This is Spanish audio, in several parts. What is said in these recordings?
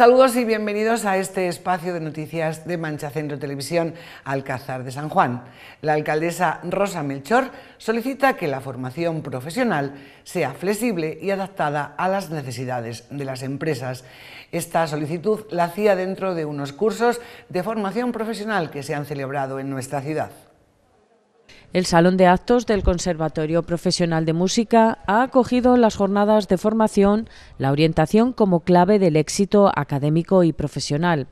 Saludos y bienvenidos a este espacio de noticias de Mancha Centro Televisión Alcázar de San Juan. La alcaldesa Rosa Melchor solicita que la formación profesional sea flexible y adaptada a las necesidades de las empresas. Esta solicitud la hacía dentro de unos cursos de formación profesional que se han celebrado en nuestra ciudad. El Salón de Actos del Conservatorio Profesional de Música ha acogido las jornadas de formación La orientación como clave del éxito académico y profesional.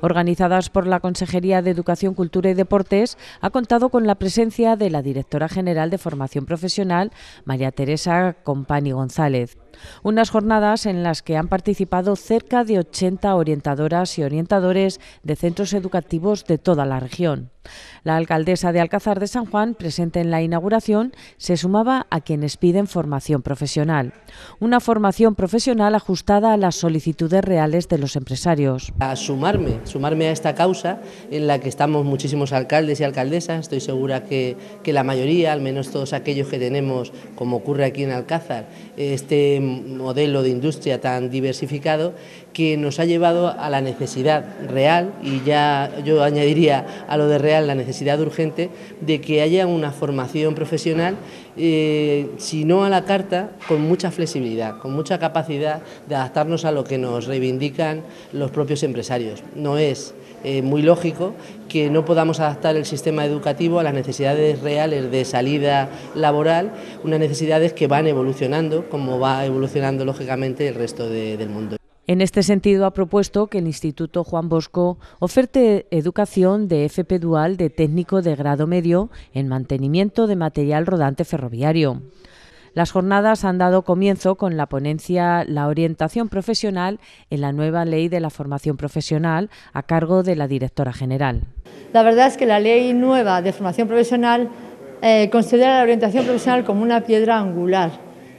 Organizadas por la Consejería de Educación, Cultura y Deportes, ha contado con la presencia de la Directora General de Formación Profesional, María Teresa Compani González. Unas jornadas en las que han participado cerca de 80 orientadoras y orientadores de centros educativos de toda la región. La alcaldesa de Alcázar de San Juan, presente en la inauguración, se sumaba a quienes piden formación profesional. Una formación profesional ajustada a las solicitudes reales de los empresarios. A sumarme, sumarme a esta causa en la que estamos muchísimos alcaldes y alcaldesas. Estoy segura que, que la mayoría, al menos todos aquellos que tenemos, como ocurre aquí en Alcázar, este modelo de industria tan diversificado que nos ha llevado a la necesidad real, y ya yo añadiría a lo de real la necesidad urgente, de que haya una formación profesional, eh, si no a la carta, con mucha flexibilidad, con mucha capacidad de adaptarnos a lo que nos reivindican los propios empresarios. No es eh, muy lógico que no podamos adaptar el sistema educativo a las necesidades reales de salida laboral, unas necesidades que van evolucionando, como va evolucionando lógicamente el resto del mundo. En este sentido, ha propuesto que el Instituto Juan Bosco oferte educación de FP Dual de técnico de grado medio en mantenimiento de material rodante ferroviario. Las jornadas han dado comienzo con la ponencia La orientación profesional en la nueva ley de la formación profesional a cargo de la directora general. La verdad es que la ley nueva de formación profesional eh, considera la orientación profesional como una piedra angular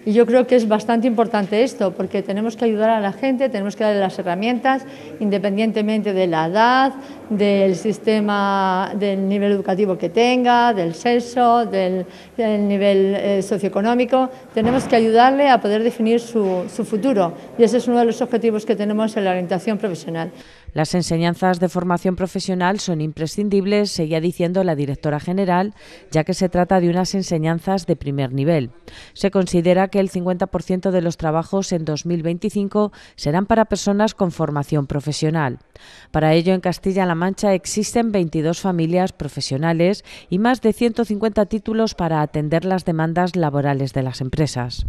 y yo creo que es bastante importante esto, porque tenemos que ayudar a la gente, tenemos que darle las herramientas, independientemente de la edad, del sistema, del nivel educativo que tenga, del sexo, del, nivel eh, socioeconómico. Tenemos que ayudarle a poder definir su futuro y ese es uno de los objetivos que tenemos en la orientación profesional. Las enseñanzas de formación profesional son imprescindibles, seguía diciendo la directora general, ya que se trata de unas enseñanzas de primer nivel. Se considera que el 50% de los trabajos en 2025 serán para personas con formación profesional. Para ello, en Castilla-La Mancha existen 22 familias profesionales y más de 150 títulos para atender las demandas laborales de las empresas.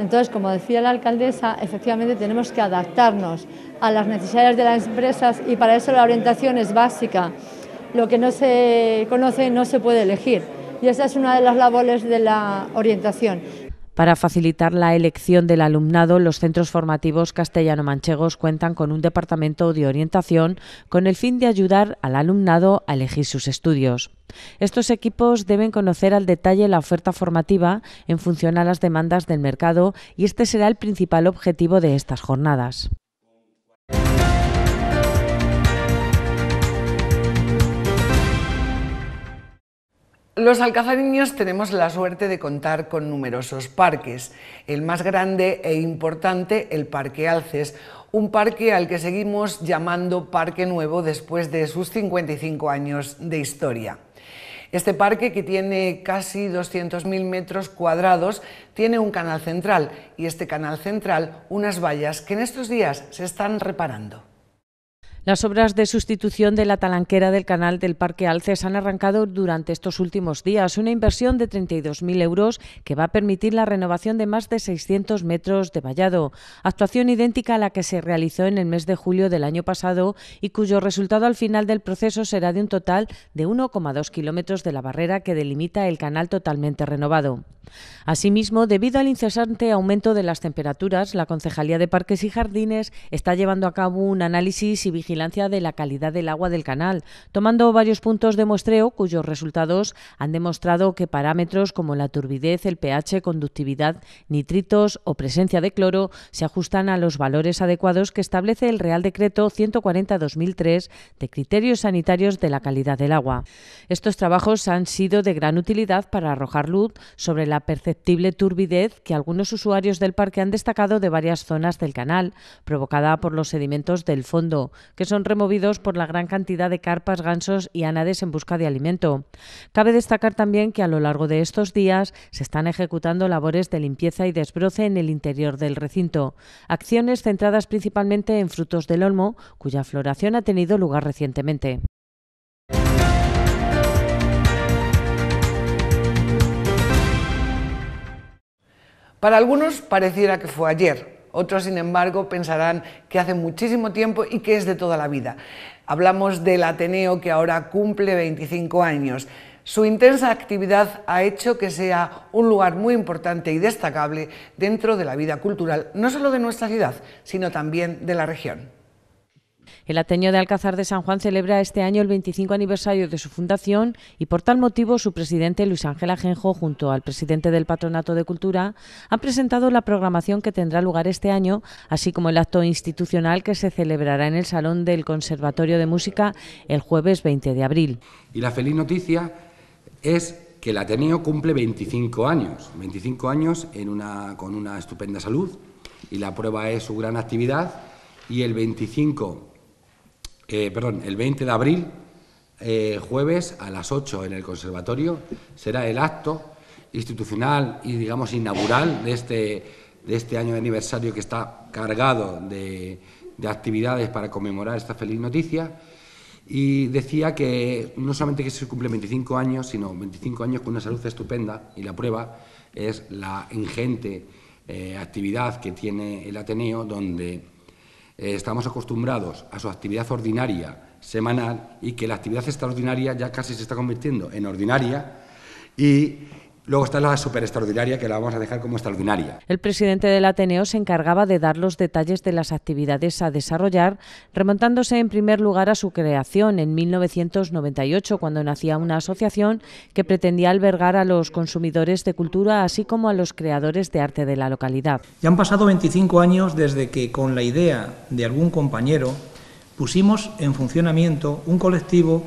Entonces, como decía la alcaldesa, efectivamente tenemos que adaptarnos a las necesidades de las empresas y para eso la orientación es básica. Lo que no se conoce no se puede elegir y esa es una de las labores de la orientación. Para facilitar la elección del alumnado, los centros formativos castellano-manchegos cuentan con un departamento de orientación con el fin de ayudar al alumnado a elegir sus estudios. Estos equipos deben conocer al detalle la oferta formativa en función a las demandas del mercado y este será el principal objetivo de estas jornadas. Los alcazariños tenemos la suerte de contar con numerosos parques. El más grande e importante, el Parque Alces, un parque al que seguimos llamando Parque Nuevo después de sus 55 años de historia. Este parque, que tiene casi 200.000 metros cuadrados, tiene un canal central y este canal central unas vallas que en estos días se están reparando. Las obras de sustitución de la talanquera del canal del Parque Alces han arrancado durante estos últimos días, una inversión de 32.000 euros que va a permitir la renovación de más de 600 metros de vallado, actuación idéntica a la que se realizó en el mes de julio del año pasado y cuyo resultado al final del proceso será de un total de 1,2 kilómetros de la barrera que delimita el canal totalmente renovado. Asimismo, debido al incesante aumento de las temperaturas, la Concejalía de Parques y Jardines está llevando a cabo un análisis y vigilancia de la calidad del agua del canal, tomando varios puntos de muestreo cuyos resultados han demostrado que parámetros como la turbidez, el pH, conductividad, nitritos o presencia de cloro se ajustan a los valores adecuados que establece el Real Decreto 140-2003 de criterios sanitarios de la calidad del agua. Estos trabajos han sido de gran utilidad para arrojar luz sobre la perceptible turbidez que algunos usuarios del parque han destacado de varias zonas del canal, provocada por los sedimentos del fondo, que son removidos por la gran cantidad de carpas, gansos y anades en busca de alimento. Cabe destacar también que a lo largo de estos días se están ejecutando labores de limpieza y desbroce en el interior del recinto, acciones centradas principalmente en frutos del olmo, cuya floración ha tenido lugar recientemente. Para algunos pareciera que fue ayer, otros, sin embargo, pensarán que hace muchísimo tiempo y que es de toda la vida. Hablamos del Ateneo que ahora cumple 25 años. Su intensa actividad ha hecho que sea un lugar muy importante y destacable dentro de la vida cultural, no solo de nuestra ciudad, sino también de la región. El Ateneo de Alcázar de San Juan celebra este año el 25 aniversario de su fundación y por tal motivo su presidente Luis Ángel Ajenjo junto al presidente del Patronato de Cultura han presentado la programación que tendrá lugar este año, así como el acto institucional que se celebrará en el Salón del Conservatorio de Música el jueves 20 de abril. Y la feliz noticia es que el Ateneo cumple 25 años, 25 años con una estupenda salud y la prueba es su gran actividad y el 25 eh, perdón, el 20 de abril, eh, jueves a las 8 en el Conservatorio, será el acto institucional y, digamos, inaugural de este, de este año de aniversario que está cargado de, actividades para conmemorar esta feliz noticia. Y decía que no solamente que se cumple 25 años, sino 25 años con una salud estupenda, y la prueba es la ingente eh, actividad que tiene el Ateneo, donde eh, estamos acostumbrados a su actividad ordinaria, semanal, y que la actividad extraordinaria ya casi se está convirtiendo en ordinaria y Luego está la super extraordinaria, que la vamos a dejar como extraordinaria. El presidente del Ateneo se encargaba de dar los detalles de las actividades a desarrollar, remontándose en primer lugar a su creación en 1998, cuando nacía una asociación que pretendía albergar a los consumidores de cultura, así como a los creadores de arte de la localidad. Ya han pasado 25 años desde que, con la idea de algún compañero, pusimos en funcionamiento un colectivo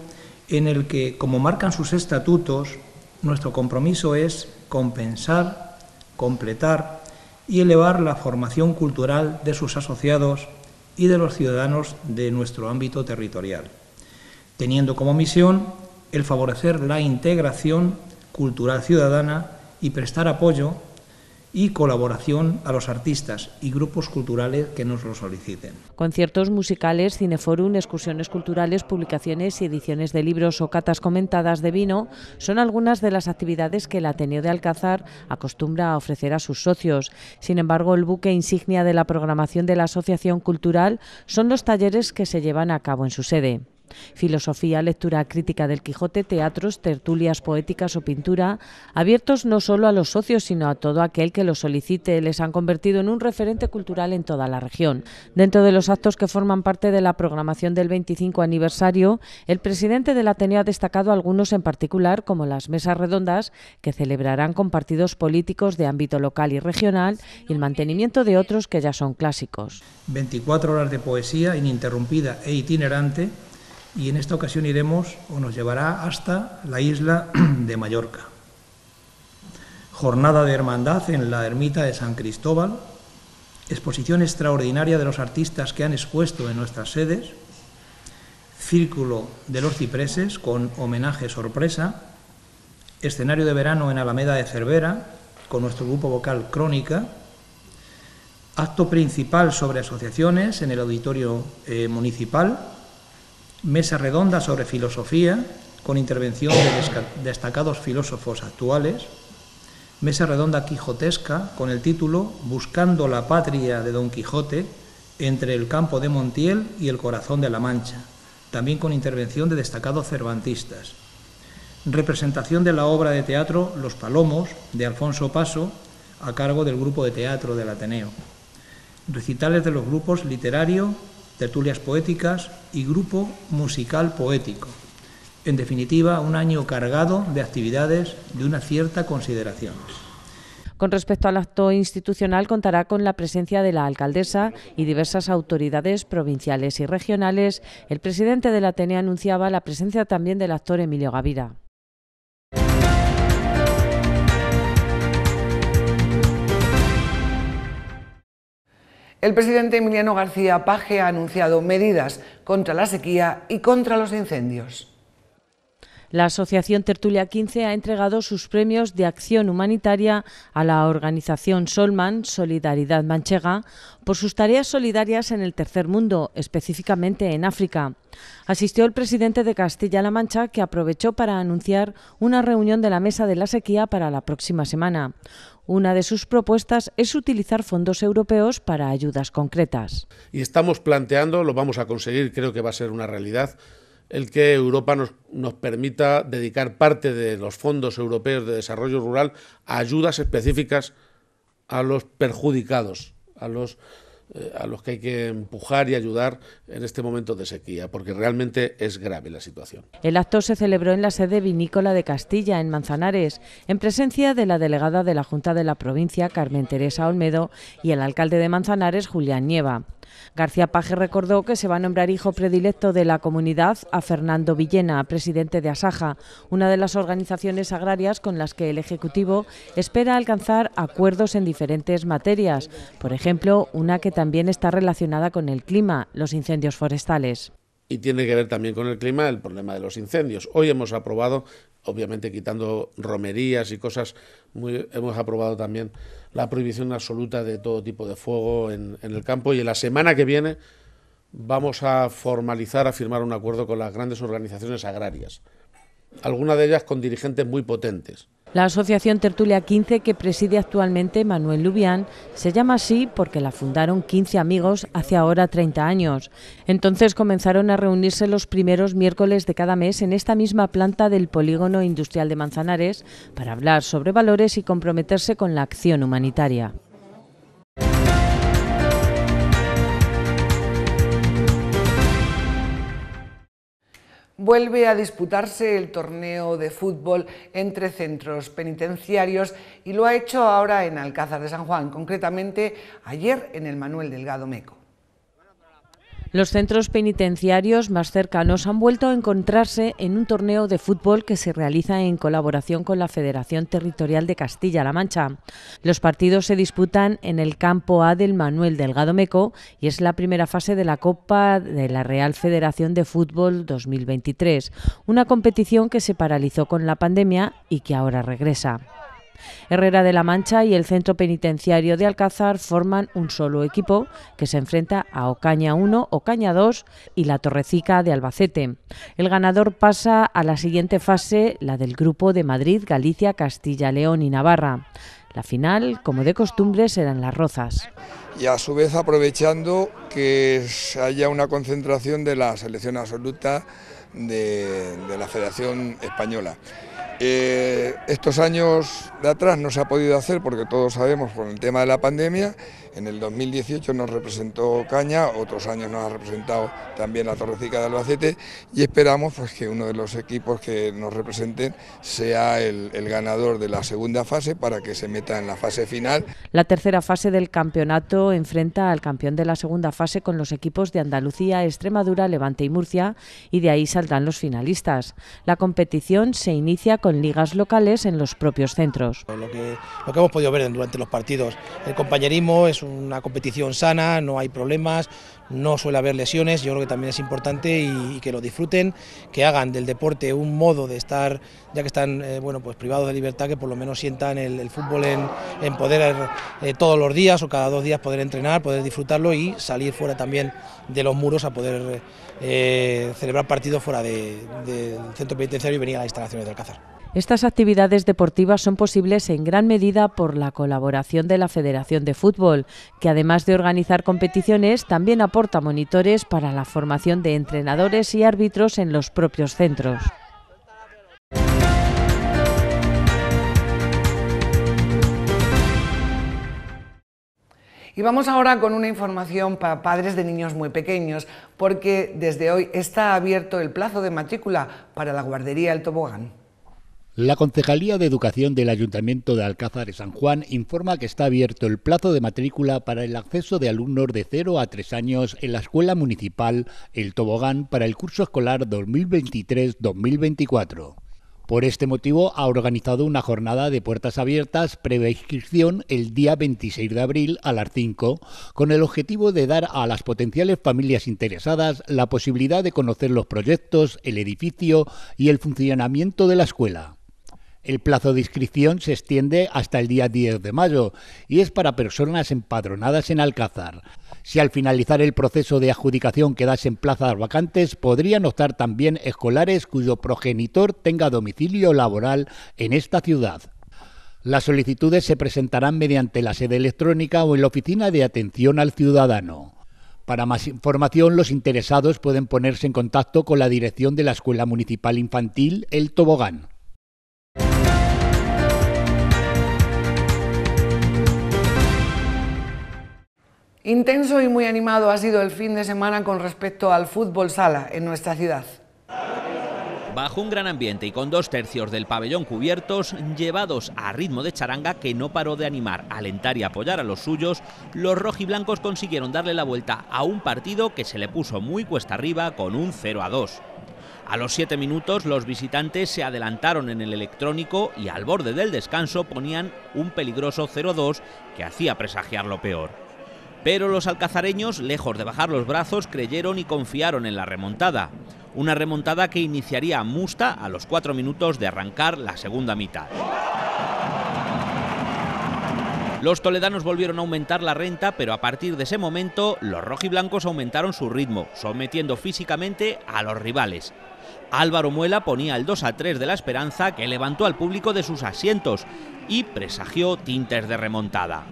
en el que, como marcan sus estatutos, nuestro compromiso es compensar, completar y elevar la formación cultural de sus asociados y de los ciudadanos de nuestro ámbito territorial, teniendo como misión el favorecer la integración cultural ciudadana y prestar apoyo y colaboración a los artistas y grupos culturales que nos lo soliciten. Conciertos musicales, cineforum, excursiones culturales, publicaciones y ediciones de libros o catas comentadas de vino son algunas de las actividades que el Ateneo de Alcázar acostumbra a ofrecer a sus socios. Sin embargo, el buque insignia de la programación de la Asociación Cultural son los talleres que se llevan a cabo en su sede filosofía, lectura crítica del Quijote, teatros, tertulias poéticas o pintura, abiertos no solo a los socios, sino a todo aquel que lo solicite, les han convertido en un referente cultural en toda la región. Dentro de los actos que forman parte de la programación del 25 aniversario, el presidente del Ateneo ha destacado algunos en particular, como las mesas redondas, que celebrarán con partidos políticos de ámbito local y regional, y el mantenimiento de otros que ya son clásicos. 24 horas de poesía ininterrumpida e itinerante y en esta ocasión iremos o nos llevará hasta la isla de Mallorca. Jornada de hermandad en la ermita de San Cristóbal, exposición extraordinaria de los artistas que han expuesto en nuestras sedes, Círculo de los Cipreses con homenaje sorpresa, escenario de verano en Alameda de Cervera con nuestro grupo vocal Crónica, acto principal sobre asociaciones en el auditorio eh, municipal, mesa redonda sobre filosofía, con intervención de destacados filósofos actuales, mesa redonda quijotesca, con el título Buscando la patria de Don Quijote entre el campo de Montiel y el corazón de la Mancha, también con intervención de destacados cervantistas. Representación de la obra de teatro Los Palomos, de Alfonso Paso, a cargo del grupo de teatro del Ateneo. Recitales de los grupos literario, tertulias poéticas y grupo musical poético. En definitiva, un año cargado de actividades de una cierta consideración. Con respecto al acto institucional, contará con la presencia de la alcaldesa y diversas autoridades provinciales y regionales. El presidente del Atenea anunciaba la presencia también del actor Emilio Gavira. El presidente Emiliano García Paje ha anunciado medidas contra la sequía y contra los incendios. La Asociación Tertulia 15 ha entregado sus premios de acción humanitaria a la organización Solman Solidaridad Manchega por sus tareas solidarias en el tercer mundo, específicamente en África. Asistió el presidente de Castilla-La Mancha, que aprovechó para anunciar una reunión de la Mesa de la Sequía para la próxima semana. Una de sus propuestas es utilizar fondos europeos para ayudas concretas. Y estamos planteando, lo vamos a conseguir, creo que va a ser una realidad, el que Europa nos, nos, permita dedicar parte de los fondos europeos de desarrollo rural a ayudas específicas a los perjudicados, a los eh, a los que hay que empujar y ayudar en este momento de sequía, porque realmente es grave la situación. El acto se celebró en la sede vinícola de Castilla, en Manzanares, en presencia de la delegada de la Junta de la Provincia, Carmen Teresa Olmedo, y el alcalde de Manzanares, Julián Nieva. García Paje recordó que se va a nombrar hijo predilecto de la comunidad a Fernando Villena, presidente de Asaja, una de las organizaciones agrarias con las que el Ejecutivo espera alcanzar acuerdos en diferentes materias, por ejemplo, una que también está relacionada con el clima, los incendios forestales y tiene que ver también con el clima el problema de los incendios. Hoy hemos aprobado obviamente quitando romerías y cosas, hemos aprobado también la prohibición absoluta de todo tipo de fuego en el campo y en la semana que viene vamos a formalizar, a firmar un acuerdo con las grandes organizaciones agrarias, algunas de ellas con dirigentes muy potentes. La asociación Tertulia 15 que preside actualmente Manuel Lubián se llama así porque la fundaron 15 amigos hace ahora 30 años. Entonces comenzaron a reunirse los primeros miércoles de cada mes en esta misma planta del polígono industrial de Manzanares para hablar sobre valores y comprometerse con la acción humanitaria. vuelve a disputarse el torneo de fútbol entre centros penitenciarios y lo ha hecho ahora en Alcázar de San Juan, concretamente ayer en el Manuel Delgado Meco. Los centros penitenciarios más cercanos han vuelto a encontrarse en un torneo de fútbol que se realiza en colaboración con la Federación Territorial de Castilla-La Mancha. Los partidos se disputan en el campo A del Manuel Delgado Meco y es la primera fase de la Copa de la Real Federación de Fútbol 2023, una competición que se paralizó con la pandemia y que ahora regresa. Herrera de la Mancha y el Centro Penitenciario de Alcázar forman un solo equipo que se enfrenta a Ocaña 1, Ocaña 2 y la Torrecica de Albacete. El ganador pasa a la siguiente fase, la del grupo de Madrid, Galicia, Castilla, León y Navarra. La final, como de costumbre, será en Las Rozas. Y a su vez aprovechando que haya una concentración de la selección absoluta de, de la Federación Española. Eh, estos años de atrás no se ha podido hacer porque todos sabemos por el tema de la pandemia. En el 2018 nos representó Caña, otros años nos ha representado también la Torrecica de Albacete y esperamos pues, que uno de los equipos que nos representen sea el ganador de la segunda fase para que se meta en la fase final. La tercera fase del campeonato enfrenta al campeón de la segunda fase con los equipos de Andalucía, Extremadura, Levante y Murcia y de ahí saldrán los finalistas. La competición se inicia con ligas locales en los propios centros. Lo que, hemos podido ver durante los partidos, el compañerismo es una competición sana, no hay problemas, no suele haber lesiones, yo creo que también es importante y, que lo disfruten, que hagan del deporte un modo de estar, ya que están eh, bueno, pues privados de libertad, que por lo menos sientan el, fútbol en, poder eh, todos los días o cada dos días poder entrenar, poder disfrutarlo y salir fuera también de los muros a poder eh, celebrar partidos fuera del centro penitenciario y venir a las instalaciones de Alcázar. Estas actividades deportivas son posibles en gran medida por la colaboración de la Federación de Fútbol, que además de organizar competiciones, también aporta monitores para la formación de entrenadores y árbitros en los propios centros. Y vamos ahora con una información para padres de niños muy pequeños, porque desde hoy está abierto el plazo de matrícula para la guardería El Tobogán. La Concejalía de Educación del Ayuntamiento de Alcázar de San Juan informa que está abierto el plazo de matrícula para el acceso de alumnos de 0 a 3 años en la Escuela Municipal El Tobogán para el curso escolar 2023-2024. Por este motivo ha organizado una jornada de puertas abiertas previa inscripción el día 26 de abril a las 5, con el objetivo de dar a las potenciales familias interesadas la posibilidad de conocer los proyectos, el edificio y el funcionamiento de la escuela. El plazo de inscripción se extiende hasta el día 10 de mayo y es para personas empadronadas en Alcázar. Si al finalizar el proceso de adjudicación quedasen plazas vacantes, podrían optar también escolares cuyo progenitor tenga domicilio laboral en esta ciudad. Las solicitudes se presentarán mediante la sede electrónica o en la oficina de atención al ciudadano. Para más información, los interesados pueden ponerse en contacto con la dirección de la Escuela Municipal Infantil El Tobogán, Intenso y muy animado ha sido el fin de semana con respecto al fútbol sala en nuestra ciudad. Bajo un gran ambiente y con dos tercios del pabellón cubiertos, llevados a ritmo de charanga que no paró de animar, alentar y apoyar a los suyos, los rojiblancos consiguieron darle la vuelta a un partido que se le puso muy cuesta arriba con un 0 a 2. A los siete minutos los visitantes se adelantaron en el electrónico y al borde del descanso ponían un peligroso 0-2 que hacía presagiar lo peor. Pero los alcazareños, lejos de bajar los brazos, creyeron y confiaron en la remontada. Una remontada que iniciaría Musta a los cuatro minutos de arrancar la segunda mitad. Los toledanos volvieron a aumentar la renta, pero a partir de ese momento los rojiblancos aumentaron su ritmo, sometiendo físicamente a los rivales. Álvaro Muela ponía el 2 a 3 de la esperanza que levantó al público de sus asientos y presagió tintes de remontada.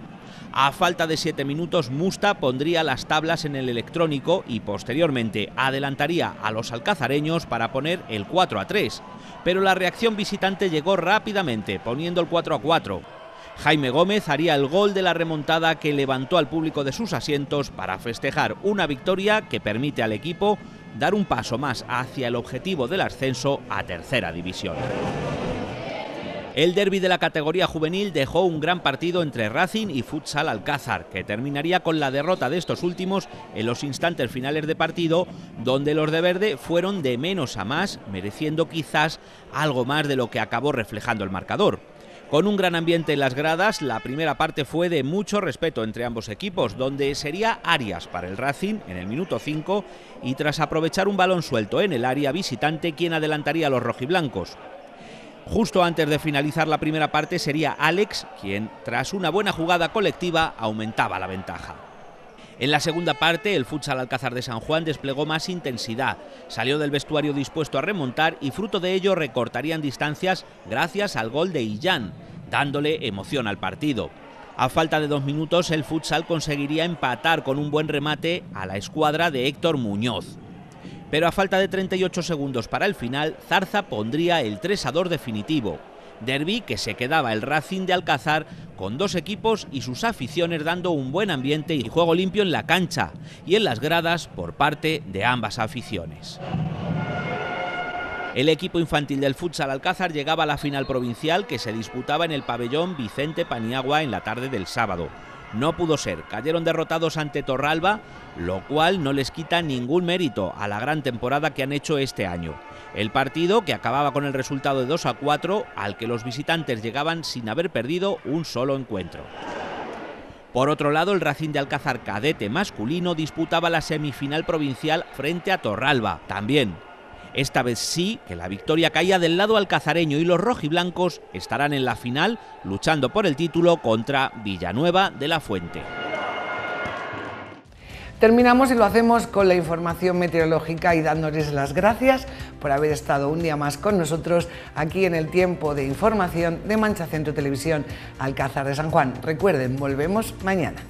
A falta de 7 minutos, Musta pondría las tablas en el electrónico y posteriormente adelantaría a los alcazareños para poner el 4 a 3. Pero la reacción visitante llegó rápidamente, poniendo el 4 a 4. Jaime Gómez haría el gol de la remontada que levantó al público de sus asientos para festejar una victoria que permite al equipo dar un paso más hacia el objetivo del ascenso a tercera división. El derby de la categoría juvenil dejó un gran partido entre Racing y Futsal Alcázar, que terminaría con la derrota de estos últimos en los instantes finales de partido, donde los de verde fueron de menos a más, mereciendo quizás algo más de lo que acabó reflejando el marcador. Con un gran ambiente en las gradas, la primera parte fue de mucho respeto entre ambos equipos, donde sería Arias para el Racing en el minuto 5 y tras aprovechar un balón suelto en el área visitante quien adelantaría a los rojiblancos. Justo antes de finalizar la primera parte sería Alex quien, tras una buena jugada colectiva, aumentaba la ventaja. En la segunda parte, el futsal Alcázar de San Juan desplegó más intensidad, salió del vestuario dispuesto a remontar y fruto de ello recortarían distancias gracias al gol de Illán, dándole emoción al partido. A falta de dos minutos, el futsal conseguiría empatar con un buen remate a la escuadra de Héctor Muñoz. Pero a falta de 38 segundos para el final, Zarza pondría el 3 definitivo. Derby que se quedaba el Racing de Alcázar con dos equipos y sus aficiones dando un buen ambiente y juego limpio en la cancha y en las gradas por parte de ambas aficiones. El equipo infantil del futsal Alcázar llegaba a la final provincial que se disputaba en el pabellón Vicente Paniagua en la tarde del sábado no pudo ser. Cayeron derrotados ante Torralba, lo cual no les quita ningún mérito a la gran temporada que han hecho este año. El partido, que acababa con el resultado de 2 a 4, al que los visitantes llegaban sin haber perdido un solo encuentro. Por otro lado, el racín de Alcázar cadete masculino disputaba la semifinal provincial frente a Torralba, también esta vez sí que la victoria caía del lado alcazareño y los rojiblancos estarán en la final luchando por el título contra Villanueva de la Fuente. Terminamos y lo hacemos con la información meteorológica y dándoles las gracias por haber estado un día más con nosotros aquí en el tiempo de información de Mancha Centro Televisión Alcázar de San Juan. Recuerden, volvemos mañana.